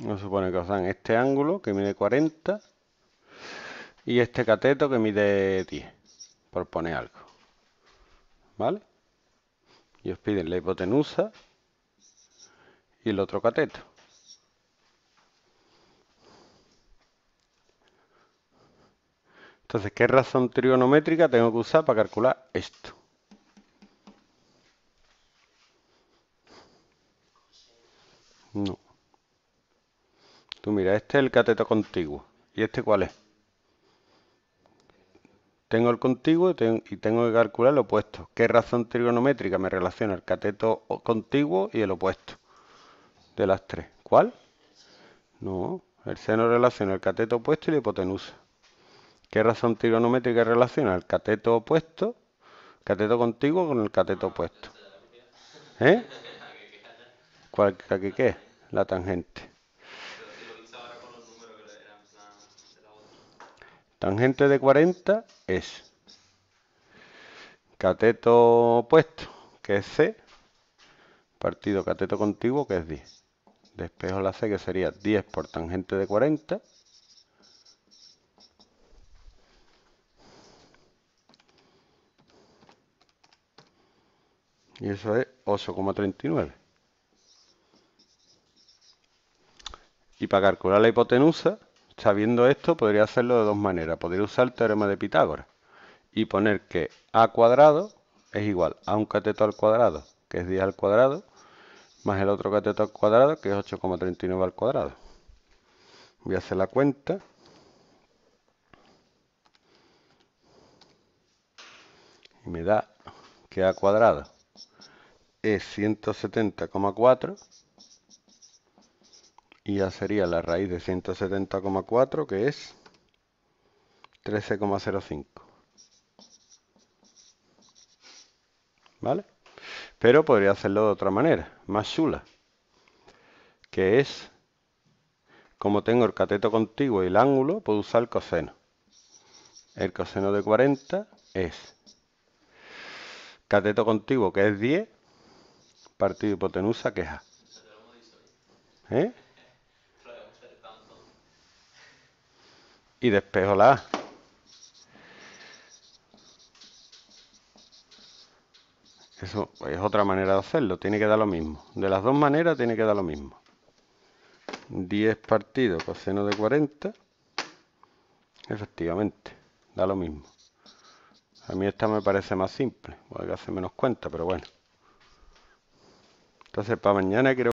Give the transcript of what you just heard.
Nos supone que os dan este ángulo que mide 40 y este cateto que mide 10, por poner algo. ¿Vale? Y os piden la hipotenusa y el otro cateto. Entonces, ¿qué razón trigonométrica tengo que usar para calcular esto? No. Tú mira, este es el cateto contiguo. ¿Y este cuál es? Tengo el contiguo y tengo que calcular el opuesto. ¿Qué razón trigonométrica me relaciona el cateto contiguo y el opuesto de las tres? ¿Cuál? No, el seno relaciona el cateto opuesto y la hipotenusa. ¿Qué razón trigonométrica relaciona el cateto opuesto, cateto contiguo con el cateto opuesto? ¿Eh? ¿Cuál qué? La tangente. Tangente de 40 es cateto opuesto, que es C, partido cateto contiguo, que es 10. Despejo la C, que sería 10 por tangente de 40. Y eso es 8,39. Y para calcular la hipotenusa, Sabiendo esto, podría hacerlo de dos maneras. Podría usar el teorema de Pitágoras y poner que a cuadrado es igual a un cateto al cuadrado, que es 10 al cuadrado, más el otro cateto al cuadrado, que es 8,39 al cuadrado. Voy a hacer la cuenta. Y me da que a cuadrado es 170,4 y ya sería la raíz de 170,4 que es 13,05 ¿vale? pero podría hacerlo de otra manera más chula que es como tengo el cateto contiguo y el ángulo puedo usar el coseno el coseno de 40 es cateto contiguo que es 10 partido hipotenusa que es A ¿Eh? y despejo la A. Eso es otra manera de hacerlo, tiene que dar lo mismo. De las dos maneras tiene que dar lo mismo. 10 partido coseno de 40. Efectivamente, da lo mismo. A mí esta me parece más simple, a hacer menos cuenta, pero bueno. Entonces para mañana creo